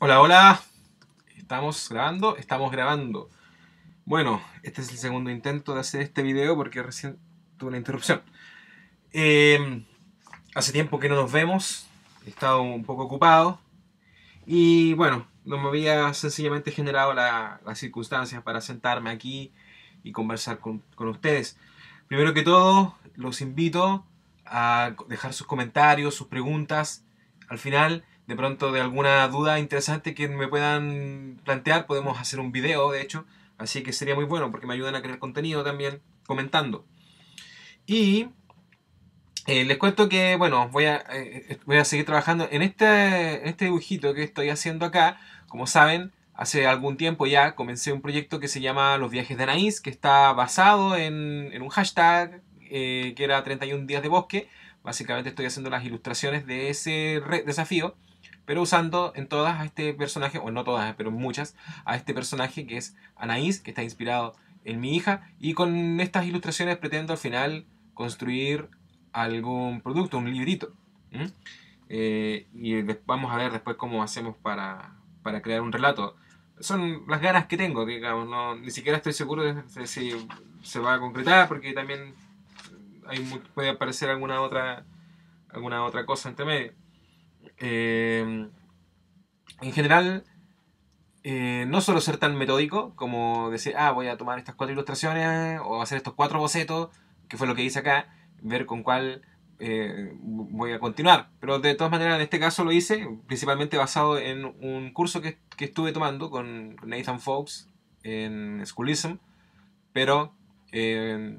Hola, hola. Estamos grabando, estamos grabando. Bueno, este es el segundo intento de hacer este video porque recién tuve una interrupción. Em, hace tiempo que no nos vemos, he estado un poco ocupado y bueno, no me había sencillamente generado las circunstancias para sentarme aquí y conversar con, con ustedes. Primero que todo, los invito a dejar sus comentarios, sus preguntas. Al final, de pronto de alguna duda interesante que me puedan plantear, podemos hacer un video, de hecho. Así que sería muy bueno porque me ayudan a crear contenido también comentando. Y eh, les cuento que, bueno, voy a, eh, eh, voy a seguir trabajando en este, este dibujito que estoy haciendo acá. Como saben, hace algún tiempo ya comencé un proyecto que se llama Los viajes de Anaís, que está basado en, un hashtag que era 31 días de bosque. Básicamente estoy haciendo las ilustraciones de ese desafío pero usando en todas a este personaje, o no todas, pero muchas, a este personaje que es Anaís, que está inspirado en mi hija, y con estas ilustraciones pretendo al final construir algún producto, un librito. Eh, y vamos a ver después cómo hacemos para, crear un relato. Son las ganas que tengo, que ni siquiera estoy seguro de si se va a concretar, porque también puede aparecer alguna otra, alguna otra cosa entre medio. Em, en general, eh, no solo ser tan metódico como decir, ah, voy a tomar estas cuatro ilustraciones o hacer estos cuatro bocetos, que fue lo que hice acá, ver con cuál eh, voy a continuar. Pero de todas maneras, en este caso lo hice principalmente basado en un curso que, estuve tomando con Nathan Fox en Schoolism, pero eh,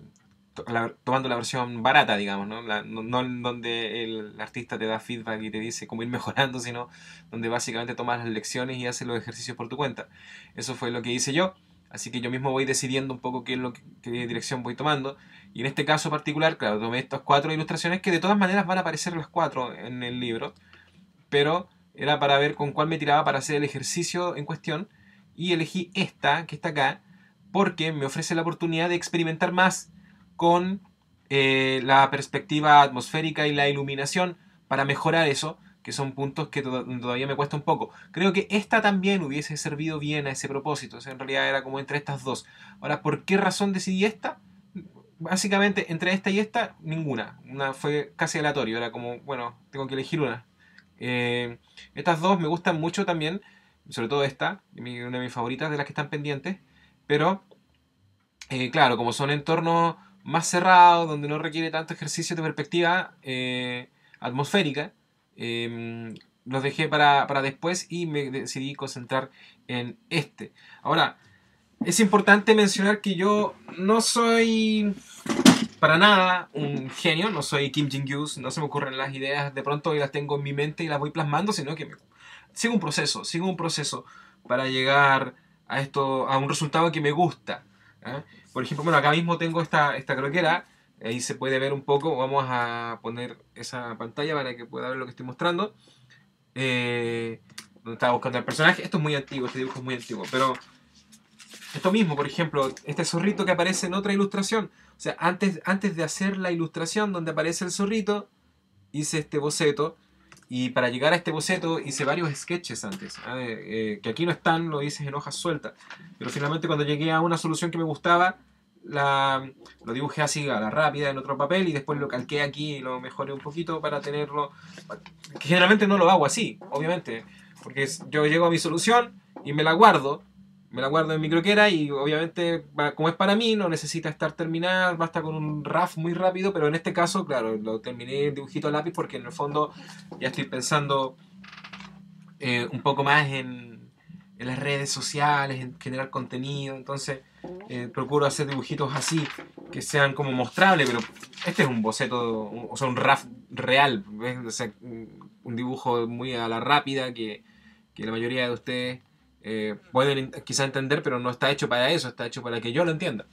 tomando la versión barata, digamos, ¿no? donde el artista te da feedback y te dice cómo ir mejorando, sino donde básicamente tomas las lecciones y haces los ejercicios por tu cuenta. Eso fue lo que hice yo, así que yo mismo voy decidiendo un poco qué, es lo qué dirección voy tomando. Y en este caso particular, claro, tomé estas cuatro ilustraciones que de todas maneras van a aparecer las cuatro en el libro, pero era para ver con cuál me tiraba para hacer el ejercicio en cuestión y elegí esta que está acá porque me ofrece la oportunidad de experimentar más con eh, la perspectiva atmosférica y la iluminación para mejorar eso, que son puntos que todavía me cuesta un poco. Creo que esta también hubiese servido bien a ese propósito, en realidad era como entre estas dos. Ahora, ¿por qué razón decidí esta? Básicamente, entre esta y esta, ninguna. Una fue casi aleatorio, era como, bueno, tengo que elegir una. Eh, estas dos me gustan mucho también, sobre todo esta, una de mis favoritas de las que están pendientes, pero, eh, claro, como son entornos más cerrado, donde no requiere tanto ejercicio de perspectiva eh, atmosférica. Em, los dejé para, después y me decidí concentrar en este. Ahora, es importante mencionar que yo no soy para nada un genio, no soy Kim Jong-un, no se me ocurren las ideas, de pronto las tengo en mi mente y las voy plasmando, sino que me, sigo un proceso, sigo un proceso para llegar a esto, a un resultado que me gusta. ¿ah? Por ejemplo, bueno, acá mismo tengo esta, croquera, ahí se puede ver un poco, vamos a poner esa pantalla para que pueda ver lo que estoy mostrando. Eh, donde estaba buscando el personaje, esto es muy antiguo, este dibujo es muy antiguo, pero esto mismo, por ejemplo, este zorrito que aparece en otra ilustración, o sea, antes, antes de hacer la ilustración donde aparece el zorrito, hice este boceto, y para llegar a este boceto hice varios sketches antes, ¿ah? eh, que aquí no están, lo hice en hojas sueltas. Pero finalmente cuando llegué a una solución que me gustaba, la, lo dibujé así a la rápida en otro papel y después lo calqué aquí y lo mejoré un poquito para tenerlo... Que generalmente no lo hago así, obviamente, porque yo llego a mi solución y me la guardo me la guardo en mi croquera y obviamente, como es para mí, no necesita estar terminada, basta con un raf muy rápido, pero en este caso, claro, lo terminé el dibujito a lápiz porque en el fondo ya estoy pensando eh, un poco más en, en, las redes sociales, en generar contenido, entonces eh, procuro hacer dibujitos así, que sean como mostrables, pero este es un boceto, o sea, un raf real, o sea, un dibujo muy a la rápida que, que la mayoría de ustedes eh, pueden quizá entender, pero no está hecho para eso, está hecho para que yo lo entienda.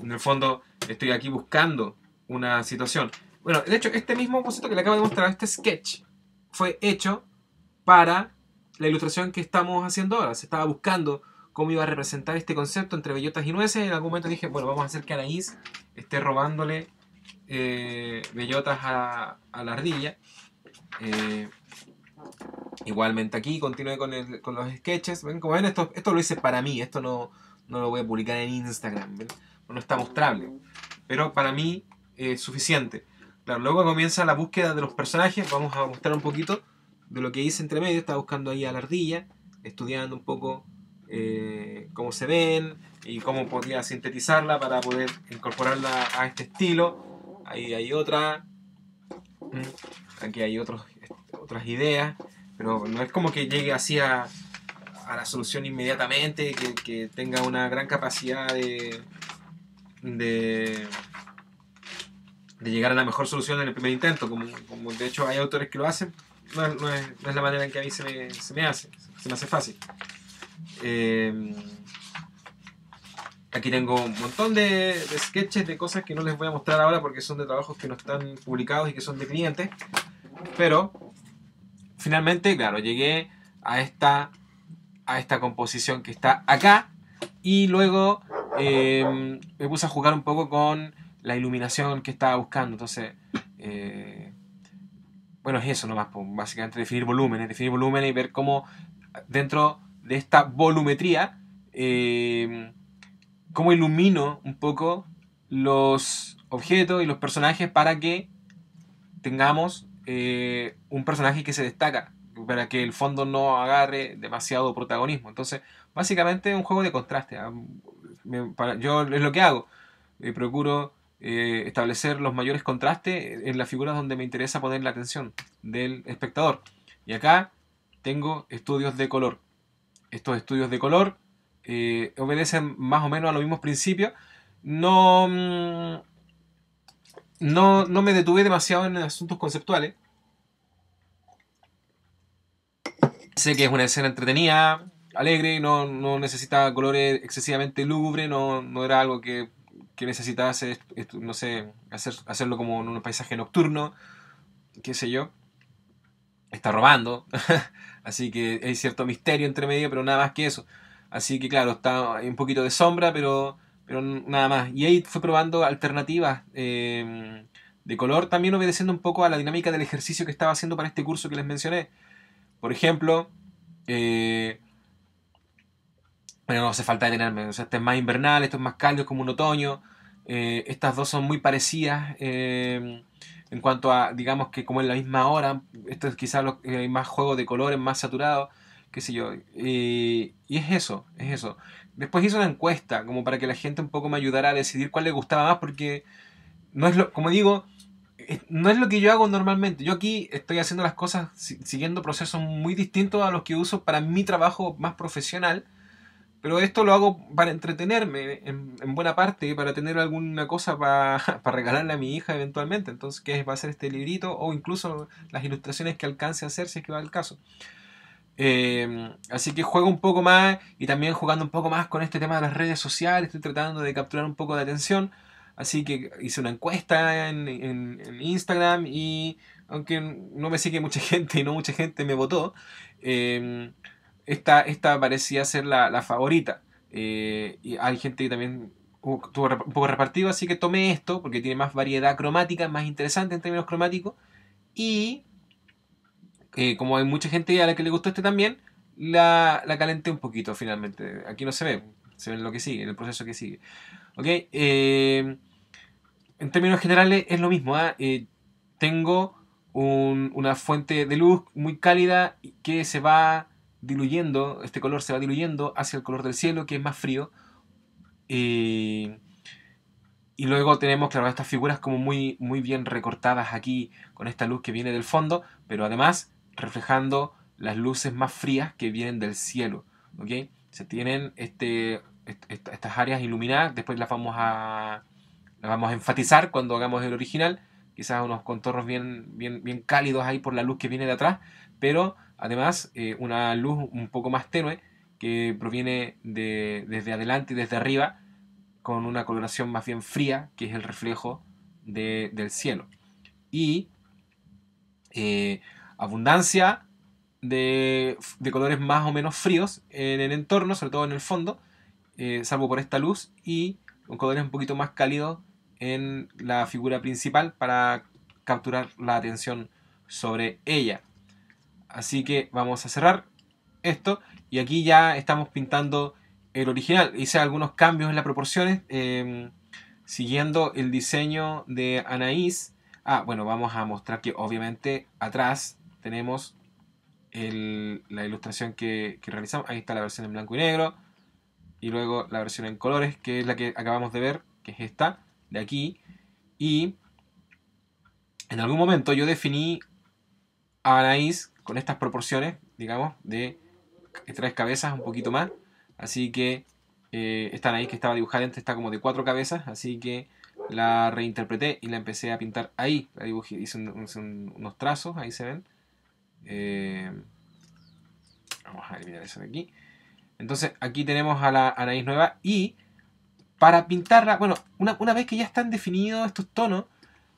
En el fondo, estoy aquí buscando una situación. Bueno, de hecho, este mismo concepto que le acabo de mostrar, este sketch, fue hecho para la ilustración que estamos haciendo ahora. Se estaba buscando cómo iba a representar este concepto entre bellotas y nueces. En algún momento dije, bueno, vamos a hacer que Anaís esté robándole eh, bellotas a, a, la ardilla. Eh, Igualmente aquí continúe con, los sketches. ¿Ven? Como ven, esto, esto lo hice para mí. Esto no, no lo voy a publicar en Instagram. No está mostrable. Pero para mí es eh, suficiente. luego comienza la búsqueda de los personajes. Vamos a mostrar un poquito de lo que hice entre medio. Estaba buscando ahí a la ardilla, estudiando un poco eh, cómo se ven y cómo podría sintetizarla para poder incorporarla a este estilo. Ahí hay otra. Aquí hay otras ideas. Pero no es como que llegue así a, la solución inmediatamente, que, tenga una gran capacidad de, de, de llegar a la mejor solución en el primer intento, como, de hecho hay autores que lo hacen, no, es, la manera en que a mí se me, hace, se me hace fácil. Em, aquí tengo un montón de, sketches de cosas que no les voy a mostrar ahora porque son de trabajos que no están publicados y que son de clientes, pero finalmente, claro, llegué a esta, a esta composición que está acá y luego em, me puse a jugar un poco con la iluminación que estaba buscando. Entonces, eh, bueno, es eso nomás, pues, básicamente definir volúmenes, definir volúmenes y ver cómo dentro de esta volumetría, em, cómo ilumino un poco los objetos y los personajes para que tengamos eh, un personaje que se destaca para que el fondo no agarre demasiado protagonismo. Entonces, básicamente es un juego de contraste. Ah, yo es lo que hago. Eh, procuro eh, establecer los mayores contrastes en las figuras donde me interesa poner la atención del espectador. Y acá tengo estudios de color. Estos estudios de color obedecen más o menos a los mismos principios. No, mm, no, no me detuve demasiado en asuntos conceptuales. Sé que es una escena entretenida, alegre, no, no necesitaba colores excesivamente lúgubres, no, no era algo que, que necesitaba no sé, hacer, hacerlo como en un paisaje nocturno, qué sé yo. Está robando, así que hay cierto misterio entre medio, pero nada más que eso. Así que claro, está un poquito de sombra, pero pero nada más. Y ahí fue probando alternativas em, de color, también obedeciendo un poco a la dinámica del ejercicio que estaba haciendo para este curso que les mencioné. Por ejemplo, pero eh, no hace falta detenerme, o este es más invernal, esto es más cálido, es como un otoño. Eh, estas dos son muy parecidas em, en cuanto a, digamos que como en la misma hora, esto es quizás eh, hay más juego de colores, más saturado qué sé yo. y es eso, es eso. Después hice una encuesta, como para que la gente un poco me ayudara a decidir cuál le gustaba más, porque no es lo, como digo, no es lo que yo hago normalmente. Yo aquí estoy haciendo las cosas siguiendo procesos muy distintos a los que uso para mi trabajo más profesional, pero esto lo hago para entretenerme en, buena parte, para tener alguna cosa para, para regalarle a mi hija eventualmente. Entonces, ¿qué va a ser este librito? O incluso las ilustraciones que alcance a hacer si es que va el caso. Em, así que juego un poco más y también jugando un poco más con este tema de las redes sociales, estoy tratando de capturar un poco de atención. Así que hice una encuesta en, Instagram y aunque no me sigue mucha gente y no mucha gente me votó, em, esta, parecía ser la, favorita. Eh, y hay gente que también estuvo un poco repartido, así que tomé esto porque tiene más variedad cromática, más interesante en términos cromáticos. Y como hay mucha gente a la que le gustó este también, la, la calenté un poquito finalmente. Aquí no se ve, se ve en lo que sigue, en el proceso que sigue. Eh, en términos generales es lo mismo. ¿ah? Eh, tengo una fuente de luz muy cálida que se va diluyendo, este color se va diluyendo hacia el color del cielo que es más frío. Eh, y luego tenemos, claro, estas figuras como muy bien recortadas aquí con esta luz que viene del fondo, pero además reflejando las luces más frías que vienen del cielo. Se tienen este, estas áreas iluminadas, después las vamos, a, vamos a enfatizar cuando hagamos el original, quizás unos contornos bien, bien, bien cálidos ahí por la luz que viene de atrás, pero además eh, una luz un poco más tenue que proviene de, desde adelante y desde arriba con una coloración más bien fría que es el reflejo del cielo. Y eh, abundancia de, colores más o menos fríos en el entorno, sobre todo en el fondo, eh, salvo por esta luz, y con colores un poquito más cálidos en la figura principal para capturar la atención sobre ella. Así que vamos a cerrar esto y aquí ya estamos pintando el original. Hice algunos cambios en las proporciones em, siguiendo el diseño de Anaís. Ah, bueno, vamos a mostrar que obviamente atrás tenemos la ilustración que, realizamos. Ahí está la versión en blanco y negro. Y luego la versión en colores, que es la que acabamos de ver, que es esta, de aquí. Y en algún momento yo definí a Anaís con estas proporciones, digamos, de tres cabezas, un poquito más. Así que eh, esta Anaís que estaba dibujada antes está como de cuatro cabezas, así que la reinterpreté y la empecé a pintar ahí. La dibujé, hice, unos trazos, ahí se ven eh, vamos a eliminar eso de aquí. Entonces aquí tenemos a la, a nueva y para pintarla, bueno, una, vez que ya están definidos estos tonos,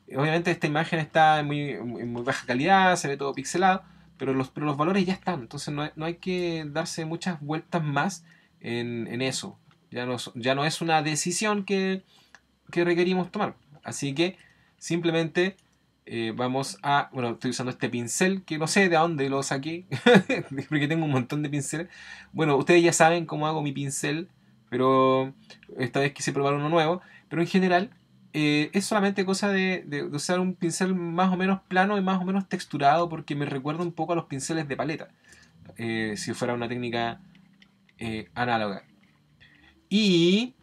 obviamente esta imagen está en muy, muy baja calidad, se ve todo pixelado, pero los, los valores ya están, entonces no hay, que darse muchas vueltas más en, eso. Ya no, ya no, es una decisión que, que requerimos tomar. Así que simplemente eh, vamos a, bueno, estoy usando este pincel que no sé de dónde lo saqué, porque tengo un montón de pinceles. Bueno, ustedes ya saben cómo hago mi pincel, pero esta vez quise probar uno nuevo. Pero en general eh, es solamente cosa de, usar un pincel más o menos plano y más o menos texturado, porque me recuerda un poco a los pinceles de paleta, eh, si fuera una técnica análoga. Y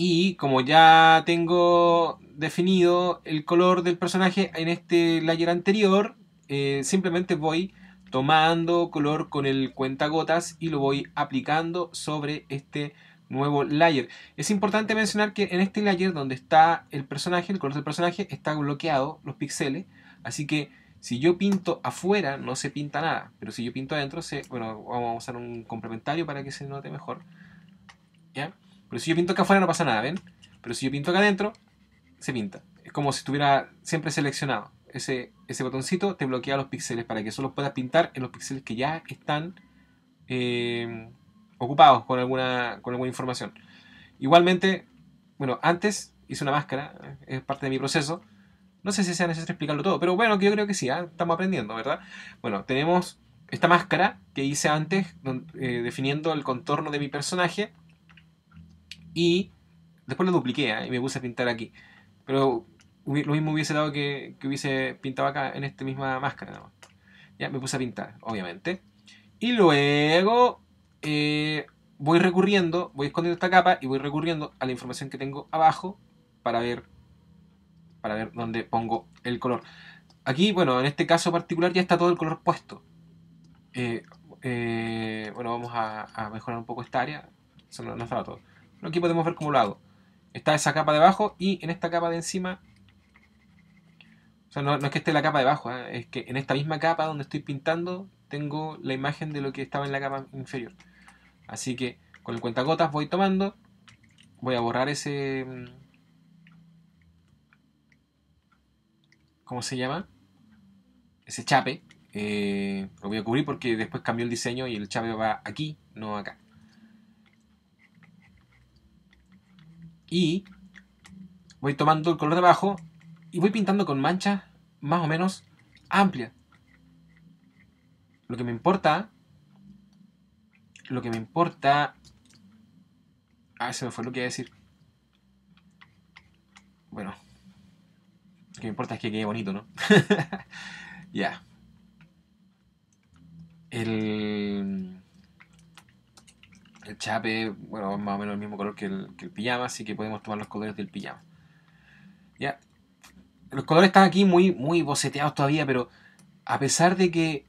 y como ya tengo definido el color del personaje en este layer anterior, eh, simplemente voy tomando color con el cuentagotas y lo voy aplicando sobre este nuevo layer. Es importante mencionar que en este layer donde está el personaje, el color del personaje, está bloqueado los píxeles, así que si yo pinto afuera no se pinta nada, pero si yo pinto adentro, se, bueno, vamos a usar un complementario para que se note mejor. ¿Ya? Pero si yo pinto acá afuera no pasa nada, ¿ven? Pero si yo pinto acá adentro, se pinta. Es como si estuviera siempre seleccionado. Ese, ese botoncito te bloquea los píxeles para que solo puedas pintar en los píxeles que ya están em, ocupados con alguna, con alguna información. Igualmente, bueno, antes hice una máscara, es parte de mi proceso. No sé si sea necesario explicarlo todo, pero bueno, yo creo que sí, ¿ah? estamos aprendiendo, ¿verdad? Bueno, tenemos esta máscara que hice antes, eh, definiendo el contorno de mi personaje y después lo dupliqué ¿eh? y me puse a pintar aquí. Pero lo mismo hubiese dado que, hubiese pintado acá en esta misma máscara. Ya me puse a pintar, obviamente. Y luego eh, voy recurriendo, voy escondiendo esta capa y voy recurriendo a la información que tengo abajo para ver, para ver dónde pongo el color. Aquí, bueno, en este caso particular ya está todo el color puesto. Eh, bueno, vamos a, mejorar un poco esta área. Se no, no estaba todo. Aquí podemos ver cómo lo hago. Está esa capa de abajo y en esta capa de encima... O sea, no, es que esté la capa de abajo, ¿eh? es que en esta misma capa donde estoy pintando tengo la imagen de lo que estaba en la capa inferior. Así que con el cuentagotas voy tomando, voy a borrar ese... Mm, ¿Cómo se llama? Ese chape. Eh, lo voy a cubrir porque después cambió el diseño y el chape va aquí, no acá. y voy tomando el color de abajo y voy pintando con manchas más o menos amplias. Lo que me importa, lo que me importa, ah, se me fue lo que iba a decir. Bueno, lo que me importa es que quede bonito, ¿no? Ya. El el chape, bueno, es más o menos el mismo color que el, pijama, así que podemos tomar los colores del pijama. Ya, los colores están aquí muy, muy boceteados todavía, pero a pesar de que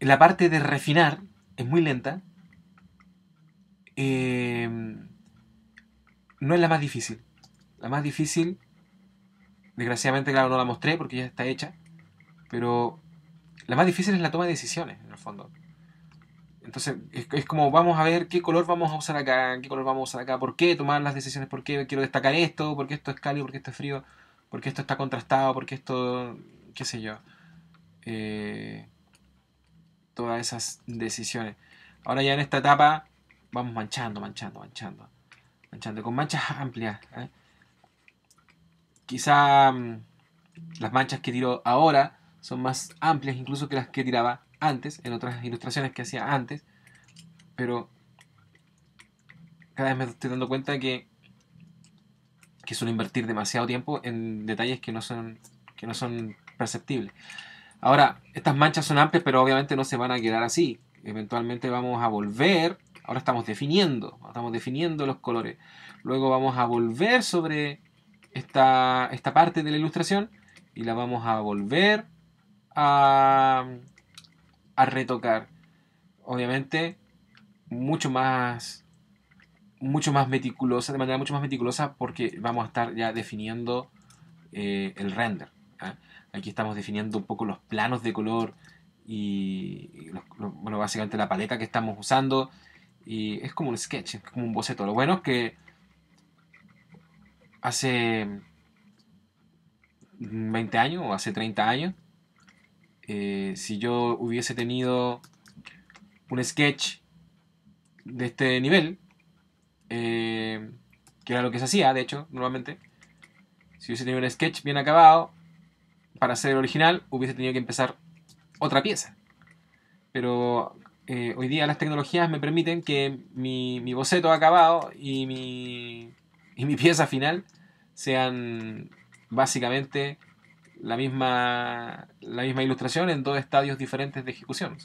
la parte de refinar es muy lenta, eh, no es la más difícil. La más difícil, desgraciadamente, claro, no la mostré porque ya está hecha, pero la más difícil es la toma de decisiones, en el fondo. Entonces, es, como vamos a ver qué color vamos a usar acá, qué color vamos a usar acá, por qué tomar las decisiones, por qué quiero destacar esto, por qué esto es cálido, por qué esto es frío, por qué esto está contrastado, por qué esto, qué sé yo. Eh, todas esas decisiones. Ahora ya en esta etapa vamos manchando, manchando, manchando. Manchando con manchas amplias. ¿eh? Quizá mm, las manchas que tiro ahora son más amplias incluso que las que tiraba antes, en otras ilustraciones que hacía antes, pero cada vez me estoy dando cuenta que, que suelo invertir demasiado tiempo en detalles que no son, que no son perceptibles. Ahora, estas manchas son amplias, pero obviamente no se van a quedar así. Eventualmente vamos a volver, ahora estamos definiendo, estamos definiendo los colores. Luego vamos a volver sobre esta, esta parte de la ilustración y la vamos a volver a, a retocar. Obviamente, mucho más, mucho más meticulosa, de manera mucho más meticulosa porque vamos a estar ya definiendo eh, el render. ¿ah? Aquí estamos definiendo un poco los planos de color y, bueno, básicamente la paleta que estamos usando. Y es como un sketch, es como un boceto. Lo bueno es que hace 20 años o hace 30 años eh, si yo hubiese tenido un sketch de este nivel, eh, que era lo que se hacía, de hecho, normalmente, si hubiese tenido un sketch bien acabado, para hacer el original, hubiese tenido que empezar otra pieza. Pero eh, hoy día las tecnologías me permiten que mi, boceto acabado y mi, y mi pieza final sean básicamente la misma, la misma ilustración en dos estadios diferentes de ejecución.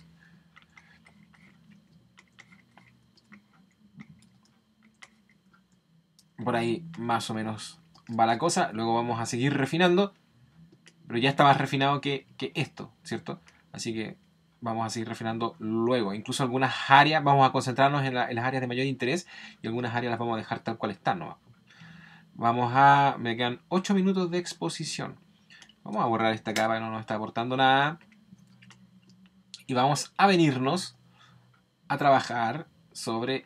Por ahí más o menos va la cosa. Luego vamos a seguir refinando. Pero ya está más refinado que, esto, ¿cierto? Así que vamos a seguir refinando luego. Incluso algunas áreas, vamos a concentrarnos en, en, las áreas de mayor interés y algunas áreas las vamos a dejar tal cual están. ¿no? Vamos a... Me quedan 8 minutos de exposición. Vamos a borrar esta capa que no nos está aportando nada. Y vamos a venirnos a trabajar sobre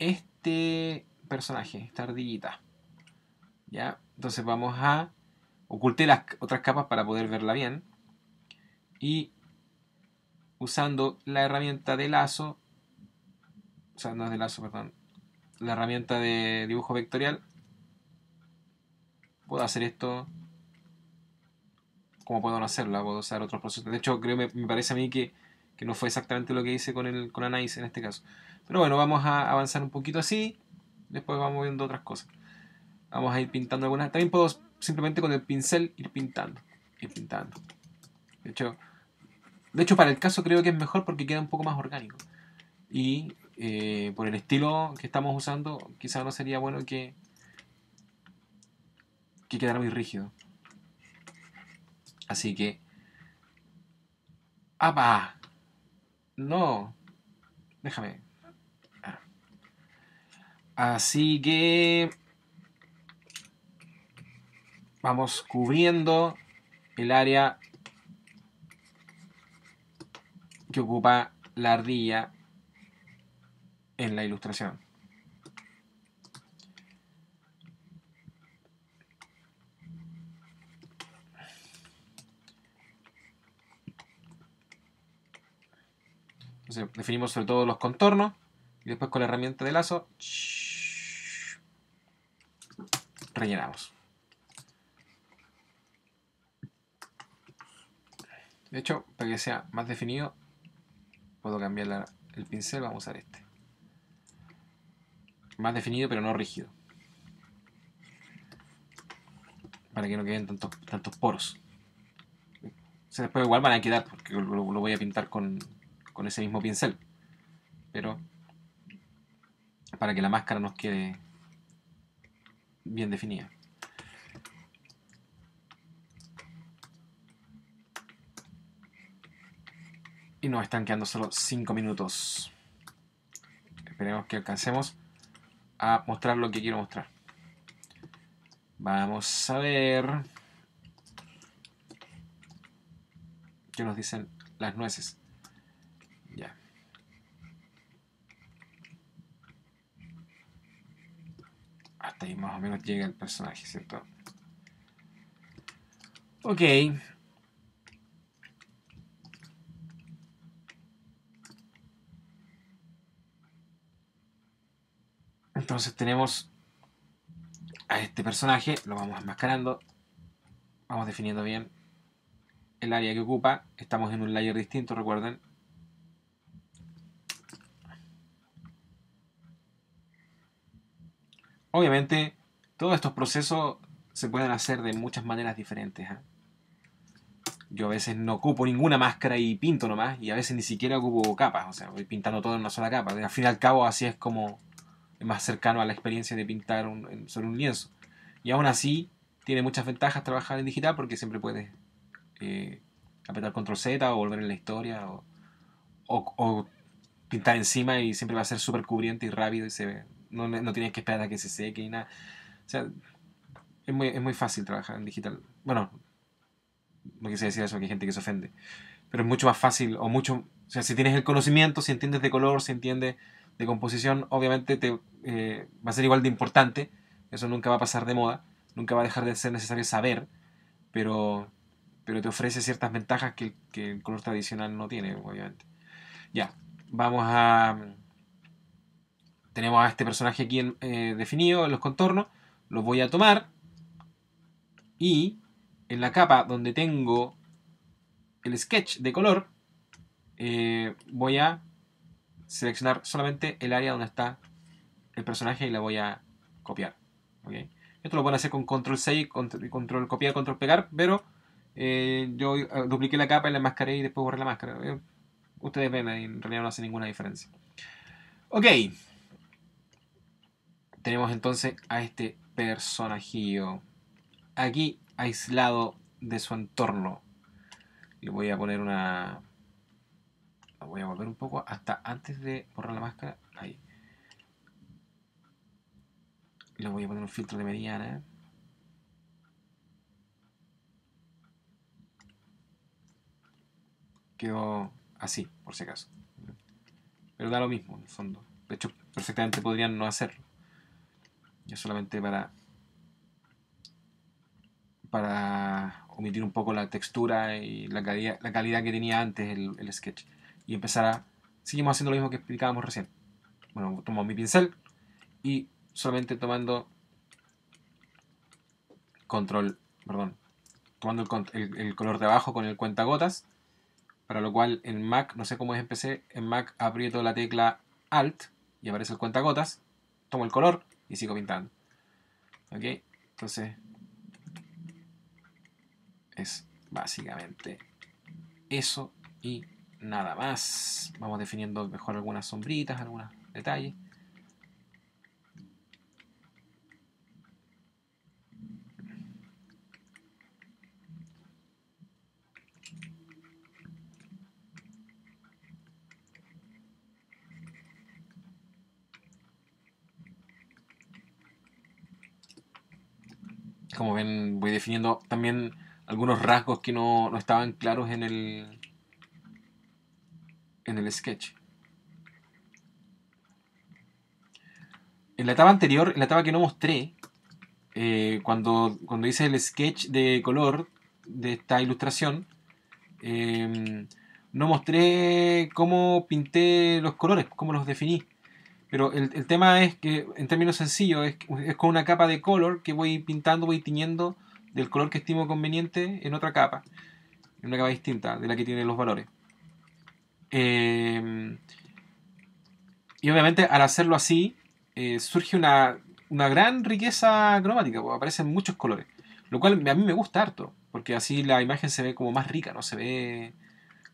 este personaje, esta ardillita. ¿Ya? Entonces vamos a... ocultar las otras capas para poder verla bien. Y usando la herramienta de lazo... O sea, no es de lazo, perdón. La herramienta de dibujo vectorial. Puedo hacer esto cómo puedo no puedo usar otros procesos. De hecho, creo me, me parece a mí que, no fue exactamente lo que hice con, el, con Anais en este caso. Pero bueno, vamos a avanzar un poquito así, después vamos viendo otras cosas. Vamos a ir pintando algunas. También puedo simplemente con el pincel ir pintando, ir pintando. De hecho, de hecho para el caso creo que es mejor porque queda un poco más orgánico. Y eh, por el estilo que estamos usando, quizás no sería bueno que, que quedara muy rígido. Así que... ¡Apa! Ah, no. Déjame. Ah. Así que... Vamos cubriendo el área que ocupa la ardilla en la ilustración. definimos sobre todo los contornos y después con la herramienta de lazo rellenamos. De hecho, para que sea más definido, puedo cambiar el pincel, vamos a usar este. Más definido pero no rígido. Para que no queden tantos, tantos poros. después igual van a quedar porque lo voy a pintar con, con ese mismo pincel. Pero para que la máscara nos quede bien definida. Y nos están quedando solo 5 minutos. Esperemos que alcancemos a mostrar lo que quiero mostrar. Vamos a ver qué nos dicen las nueces. hasta ahí más o menos llega el personaje, ¿cierto? Ok. Entonces tenemos a este personaje, lo vamos enmascarando, vamos definiendo bien el área que ocupa, estamos en un layer distinto, recuerden, Obviamente, todos estos procesos se pueden hacer de muchas maneras diferentes. ¿ah? Yo a veces no ocupo ninguna máscara y pinto nomás, y a veces ni siquiera ocupo capas, o sea, voy pintando todo en una sola capa. Al fin y al cabo, así es como es más cercano a la experiencia de pintar un, sobre un lienzo. Y aún así, tiene muchas ventajas trabajar en digital porque siempre puedes eh, apretar control Z o volver en la historia o, o pintar encima y siempre va a ser súper cubriente y rápido y se ve no, tienes que esperar a que se seque y nada. O sea, es muy, fácil trabajar en digital. Bueno, no quise decir eso, que hay gente que se ofende. Pero es mucho más fácil, o mucho. O sea, si tienes el conocimiento, si entiendes de color, si entiendes de composición, obviamente te, eh, va a ser igual de importante. Eso nunca va a pasar de moda, nunca va a dejar de ser necesario saber, pero, pero te ofrece ciertas ventajas que, que el color tradicional no tiene, obviamente. Ya, vamos a tenemos a este personaje aquí eh, definido en los contornos. Los voy a tomar y en la capa donde tengo el sketch de color, eh, voy a seleccionar solamente el área donde está el personaje y la voy a copiar. Esto lo pueden hacer con control c control, control copiar, control pegar, pero eh, yo dupliqué la capa y la enmascaré y después borré la máscara. ustedes ven, en realidad no hace ninguna diferencia. Ok, tenemos entonces a este personajillo aquí aislado de su entorno. Le voy a poner una... La voy a volver un poco hasta antes de borrar la máscara. Ahí. Le voy a poner un filtro de mediana. Quedó así, por si acaso. Pero da lo mismo, en el fondo. De hecho, perfectamente podrían no hacerlo ya solamente para, para omitir un poco la textura y la calidad, la calidad que tenía antes el, sketch. Y empezar a... Seguimos haciendo lo mismo que explicábamos recién. Bueno, tomo mi pincel y solamente tomando control, perdón, tomando el, color de abajo con el cuentagotas, para lo cual en Mac, no sé cómo es empecé en Mac aprieto la tecla Alt y aparece el cuentagotas, tomo el color, y sigo pintando. ¿Ok? Entonces, es básicamente eso y nada más. Vamos definiendo mejor algunas sombritas, algunos detalles. como ven, voy definiendo también algunos rasgos que no, estaban claros en el, en el sketch. En la etapa anterior, en la etapa que no mostré, eh, cuando, cuando hice el sketch de color de esta ilustración, eh, no mostré cómo pinté los colores, cómo los definí. Pero el, tema es que, en términos sencillos, es, con una capa de color que voy pintando, voy tiñendo del color que estimo conveniente en otra capa, en una capa distinta de la que tienen los valores. Eh, y obviamente al hacerlo así, eh, surge una, una, gran riqueza cromática, pues, aparecen muchos colores, lo cual a mí me gusta harto, porque así la imagen se ve como más rica, no se ve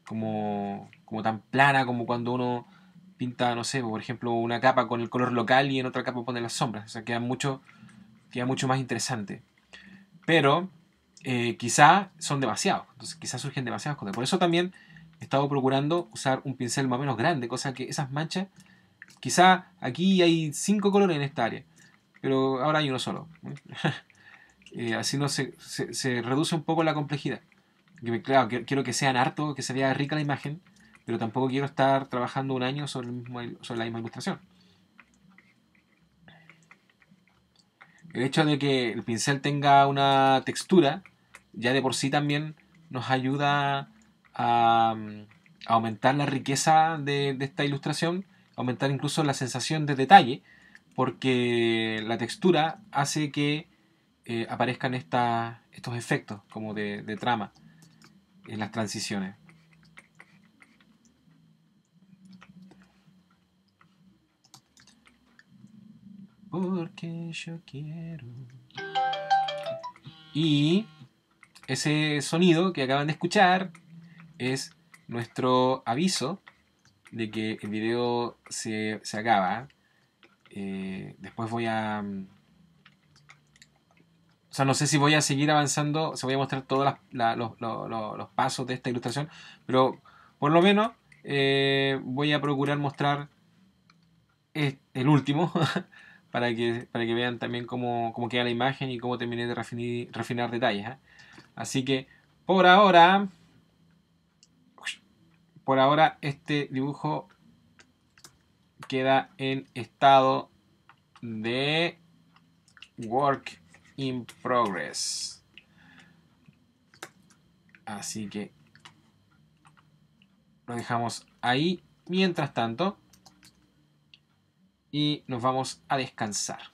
como, como tan plana como cuando uno no sé, por ejemplo, una capa con el color local y en otra capa pone las sombras. O sea, queda mucho, queda mucho más interesante. Pero eh, quizá son demasiados, entonces quizá surgen demasiadas cosas. Por eso también he estado procurando usar un pincel más o menos grande, cosa que esas manchas, quizá aquí hay cinco colores en esta área, pero ahora hay uno solo. Eh, así no se, se, reduce un poco la complejidad. Claro, quiero que sean harto que se vea rica la imagen, pero tampoco quiero estar trabajando un año sobre, la misma ilustración. El hecho de que el pincel tenga una textura, ya de por sí también nos ayuda a, mm, aumentar la riqueza de, esta ilustración, aumentar incluso la sensación de detalle, porque la textura hace que eh, aparezcan estos efectos como de trama en las transiciones. porque yo quiero. Y ese sonido que acaban de escuchar es nuestro aviso de que el video se, acaba. Eh, después voy a... Mm, o sea, no sé si voy a seguir avanzando, se voy a mostrar todos los, pasos de esta ilustración, pero por lo menos eh, voy a procurar mostrar el último para que, para que vean también cómo, queda la imagen y cómo terminé de refinar detalles. ¿ah? Así que por ahora, por ahora este dibujo queda en estado de work in progress. Así que lo dejamos ahí. Mientras tanto, y nos vamos a descansar.